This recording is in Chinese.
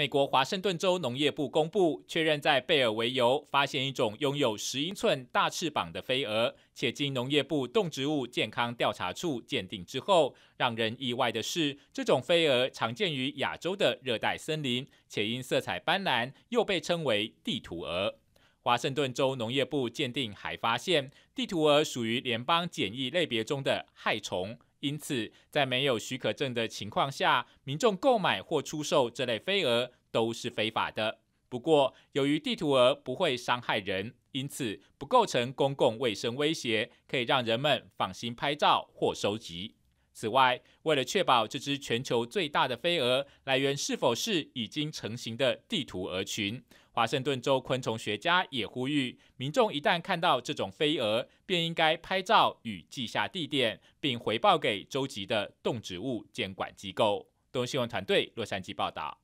美国华盛顿州农业部公布，确认在贝尔维尤发现一种拥有十英寸大翅膀的飞蛾，且经农业部动植物健康调查处鉴定之后，让人意外的是，这种飞蛾常见于亚洲的热带森林，且因色彩斑斓，又被称为地图蛾。华盛顿州农业部鉴定还发现，地图蛾属于联邦检疫类别中的害虫。因此，在没有许可证的情况下，民众购买或出售这类飞蛾都是非法的。不过，由于地图蛾不会伤害人，因此不构成公共卫生威胁，可以让人们放心拍照或收集。此外，为了确保这只全球最大的飞蛾来源是否是已经成型的地图蛾群，华盛顿州昆虫学家也呼吁民众，一旦看到这种飞蛾，便应该拍照与记下地点，并回报给州级的动植物监管机构。东新闻团队洛杉矶报道。